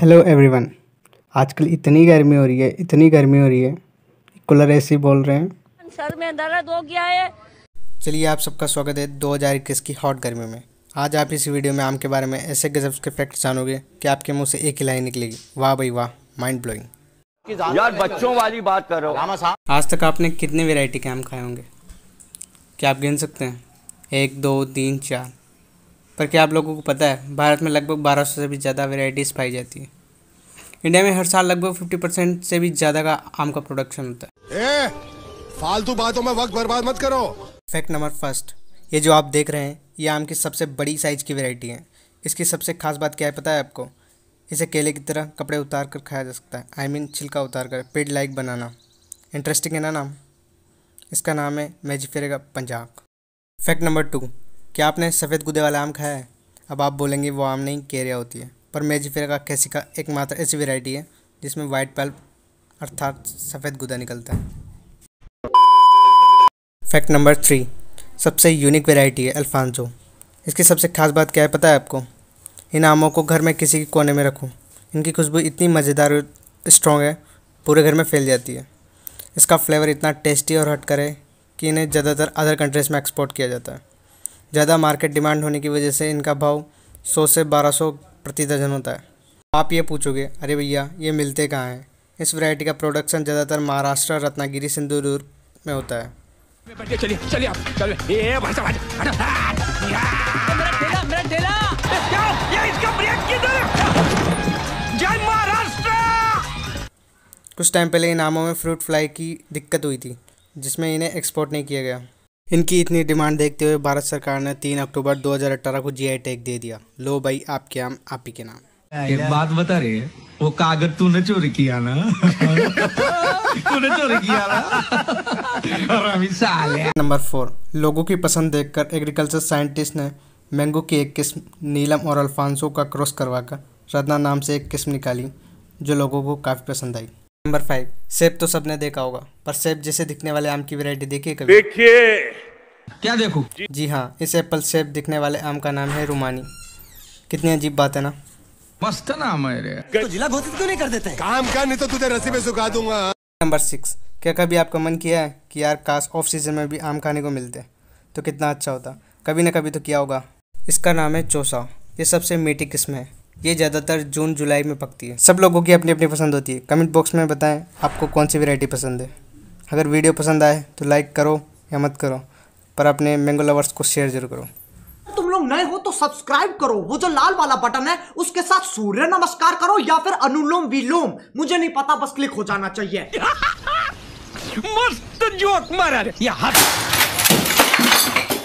hello everyone आजकल इतनी गर्मी हो रही है इतनी गर्मी हो रही है कूलर ऐसे बोल रहे हैं सर में दर्द हो गया है चलिए आप सबका स्वागत है दो हज़ार इक्कीस की हॉट गर्मी में आज आप इस वीडियो में आम के बारे में ऐसे गजब के फैक्ट जानोगे कि आपके मुंह से एक ही लाइन निकलेगी वाह भाई वाह माइंड ब्लोइंग यार बच्चों वाली बात कर रहे हो आज तक आपने कितने वेराइटी के आम खाए होंगे क्या आप गिन सकते हैं एक दो तीन चार पर क्या आप लोगों को पता है भारत में लगभग 1200 से भी ज़्यादा वेराइटीज़ पाई जाती है इंडिया में हर साल लगभग 50 परसेंट से भी ज़्यादा का आम का प्रोडक्शन होता है फालतू बातों में वक्त बर्बाद मत करो फैक्ट नंबर फर्स्ट ये जो आप देख रहे हैं ये आम की सबसे बड़ी साइज़ की वेराइटी है इसकी सबसे खास बात क्या है पता है आपको इसे केले की तरह कपड़े उतार कर खाया जा सकता है आई मीन छिलका उतार कर पेड लाइक बनाना इंटरेस्टिंग है ना नाम इसका नाम है मैजिफेरेगा पंजाब फैक्ट नंबर टू क्या आपने सफ़ेद गुदे वाला आम खाया है अब आप बोलेंगे वो आम नहीं केरिया होती है पर मेजीफेरा का कैसी का एकमात्र ऐसी वेराइटी है जिसमें वाइट पल्प अर्थात सफ़ेद गुदा निकलता है फैक्ट नंबर थ्री सबसे यूनिक वेराइटी है अल्फांसो इसकी सबसे खास बात क्या है पता है आपको इन आमों को घर में किसी के कोने में रखूँ इनकी खुशबू इतनी मज़ेदार स्ट्रॉन्ग है पूरे घर में फैल जाती है इसका फ्लेवर इतना टेस्टी और हटकर है कि इन्हें ज़्यादातर अदर कंट्रीज़ में एक्सपोर्ट किया जाता है ज़्यादा मार्केट डिमांड होने की वजह से इनका भाव सौ से बारह सौ प्रति दर्जन होता है आप ये पूछोगे अरे भैया ये मिलते कहाँ हैं इस वैरायटी का प्रोडक्शन ज़्यादातर महाराष्ट्र रत्नागिरी सिंधुदुर्ग में होता है कुछ टाइम पहले इनामों में फ्रूट फ्लाई की दिक्कत हुई थी जिसमें इन्हें एक्सपोर्ट नहीं किया गया इनकी इतनी डिमांड देखते हुए भारत सरकार ने 3 अक्टूबर 2018 को जीआई टैग दे दिया लो भाई आपके आम आप ही के नाम एक बात बता रही है वो कागज तूने चोरी किया ना तूने चोरी किया ना और अभी है नंबर फोर लोगों की पसंद देखकर एग्रीकल्चर साइंटिस्ट ने मैंगो की एक किस्म नीलम और अल्फांसो का क्रॉस करवाकर रत्ना नाम से एक किस्म निकाली जो लोगों को काफ़ी पसंद आई नंबर फाइव सेब तो सबने देखा होगा पर सेब जैसे दिखने वाले आम की वैरायटी देखिए कभी देखिए क्या देखो जी जी हाँ इस एप्पल सेब दिखने वाले आम का नाम है रुमानी कितनी अजीब बात है ना मस्त नाम है रे तो जिला घोषित क्यों नहीं कर देते काम का नहीं तो तुझे रस्सी में सुखा दूंगा नंबर सिक्स क्या कभी आपका मन किया है कि यार काश ऑफ सीजन में भी आम खाने को मिलते तो कितना अच्छा होता कभी ना कभी तो किया होगा इसका नाम है चोसा ये सबसे मीठी किस्म है ये ज़्यादातर जून जुलाई में पकती है सब लोगों की अपनी अपनी पसंद होती है कमेंट बॉक्स में बताएं आपको कौन सी वैरायटी पसंद है अगर वीडियो पसंद आए तो लाइक करो या मत करो पर अपने मैंगो लवर्स को शेयर जरूर करो तुम लोग नए हो तो सब्सक्राइब करो वो जो लाल वाला बटन है उसके साथ सूर्य नमस्कार करो या फिर अनुलोम विलोम मुझे नहीं पता बस क्लिक हो जाना चाहिए मस्त जोक मारा ये